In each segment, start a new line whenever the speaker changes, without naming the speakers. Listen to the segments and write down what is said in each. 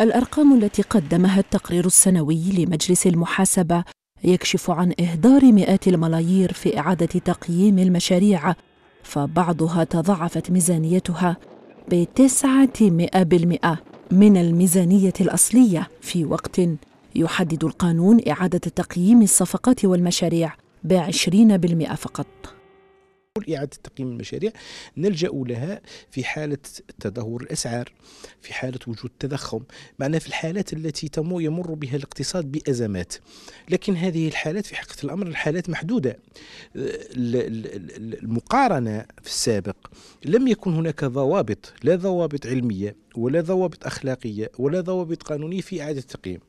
الأرقام التي قدمها التقرير السنوي لمجلس المحاسبة يكشف عن إهدار مئات الملايير في إعادة تقييم المشاريع فبعضها تضاعفت ميزانيتها بتسعة مئة بالمئة من الميزانية الأصلية في وقت يحدد القانون إعادة تقييم الصفقات والمشاريع بعشرين بالمئة فقط
إعادة تقييم المشاريع نلجأ لها في حالة تدهور الأسعار في حالة وجود تضخم معنا في الحالات التي تمو يمر بها الاقتصاد بأزمات لكن هذه الحالات في حقيقة الأمر الحالات محدودة المقارنة في السابق لم يكن هناك ضوابط لا ضوابط علمية ولا ضوابط أخلاقية ولا ضوابط قانونية في إعادة التقييم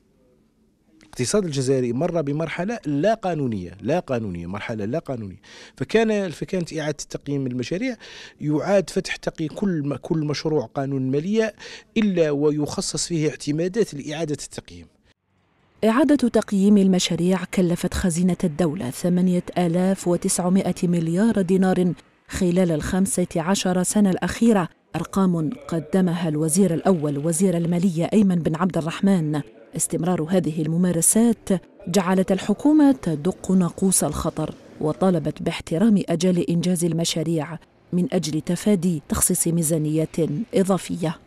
الاقتصاد الجزائري مر بمرحله لا قانونيه لا قانونيه مرحله لا قانونيه فكان فكانت اعاده تقييم المشاريع يعاد فتح تقي كل كل مشروع قانون ماليه الا ويخصص فيه اعتمادات لاعاده التقييم
إعادة تقييم المشاريع كلفت خزينة الدولة 8900 مليار دينار خلال الخمسة عشر سنة الأخيرة أرقام قدمها الوزير الأول وزير المالية أيمن بن عبد الرحمن استمرار هذه الممارسات جعلت الحكومة تدق ناقوس الخطر وطالبت باحترام أجل إنجاز المشاريع من أجل تفادي تخصيص ميزانيات إضافية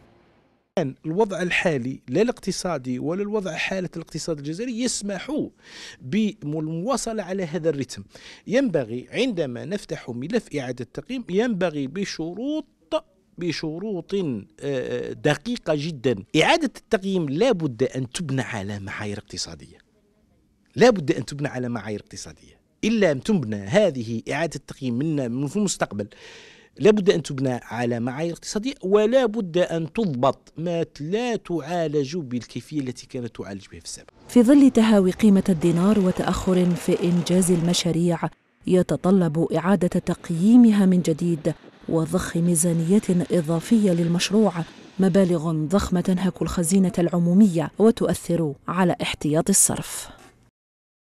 الوضع الحالي لا الاقتصادي ولا الوضع حالة الاقتصاد الجزائري يسمح بالمواصلة على هذا الرتم ينبغي عندما نفتح ملف إعادة التقييم ينبغي بشروط بشروط آه، آه، دقيقة جدا إعادة التقييم لا بد أن تبنى على معايير اقتصادية لا بد أن تبنى على معايير اقتصادية إلا أن تبنى هذه إعادة التقييم من في المستقبل لا بد أن تبنى على معايير اقتصادية ولا بد أن تضبط ما لا تعالج بالكيفية التي كانت تعالج بها في السابق
في ظل تهاوي قيمة الدينار وتأخر في إنجاز المشاريع يتطلب إعادة تقييمها من جديد وضخ ميزانيات إضافية للمشروع مبالغ ضخمة تنهك الخزينة العمومية وتؤثر على احتياط الصرف